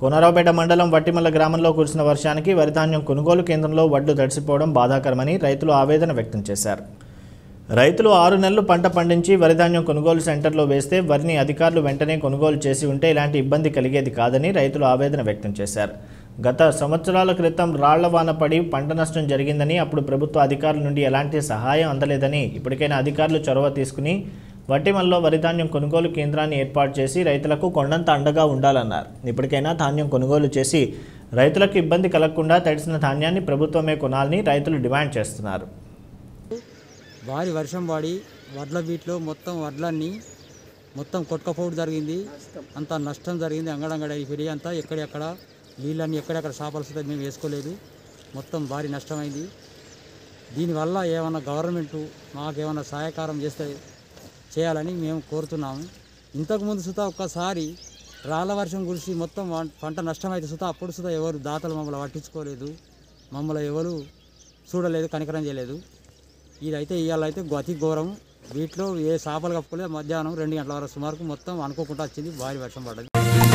కోనరావుపేట మండలం వట్టిమల్ల గ్రామంలో కురిసిన వర్షానికి వరిధాన్యం కొనుగోలు కేంద్రంలో వడ్లు తడిసిపోవడం బాధాకరమని రైతులు ఆవేదన వ్యక్తం చేశారు రైతులు ఆరు నెలలు పంట పండించి వరిధాన్యం కొనుగోలు సెంటర్లో వేస్తే వరిని అధికారులు వెంటనే కొనుగోలు చేసి ఉంటే ఇలాంటి ఇబ్బంది కలిగేది కాదని రైతులు ఆవేదన వ్యక్తం చేశారు గత సంవత్సరాల క్రితం రాళ్ల వాన పడి పంట నష్టం జరిగిందని అప్పుడు ప్రభుత్వ అధికారుల నుండి ఎలాంటి సహాయం అందలేదని ఇప్పటికైనా అధికారులు చొరవ తీసుకుని వట్టిమల్లో వరి ధాన్యం కొనుగోలు కేంద్రాన్ని ఏర్పాటు చేసి రైతులకు కొండంత అండగా ఉండాలన్నారు ఇప్పటికైనా ధాన్యం కొనుగోలు చేసి రైతులకు ఇబ్బంది కలగకుండా తడిసిన ధాన్యాన్ని ప్రభుత్వమే కొనాలని రైతులు డిమాండ్ చేస్తున్నారు భారీ వర్షం పడి వడ్ల బీట్లో మొత్తం వడ్లన్నీ మొత్తం కొట్టుకపోవడం జరిగింది అంత నష్టం జరిగింది అంగడంగడ ఈ పెరిగి అంతా ఎక్కడెక్కడ నీళ్ళన్నీ ఎక్కడెక్కడ సాపాల్సిందో మేము వేసుకోలేదు మొత్తం భారీ నష్టమైంది దీనివల్ల ఏమైనా గవర్నమెంట్ ఏమైనా సహాయకారం చేస్తే చేయాలని మేము కోరుతున్నాము ఇంతకుముందు సుత ఒక్కసారి రాళ్ళ వర్షం కురిసి మొత్తం పంట నష్టమైతే సుత అప్పుడు సుత ఎవరు దాతలు మమ్మల్ని పట్టించుకోలేదు మమ్మల్ని ఎవరు చూడలేదు కనికరం చేయలేదు ఇదైతే ఇవాళ అయితే గతి ఘోరం వీటిలో ఏ చేపలు కప్పుకోలేదు మధ్యాహ్నం రెండు గంటల వరకు సుమారుకు మొత్తం అనుకోకుండా వచ్చింది భారీ వర్షం పడ్డది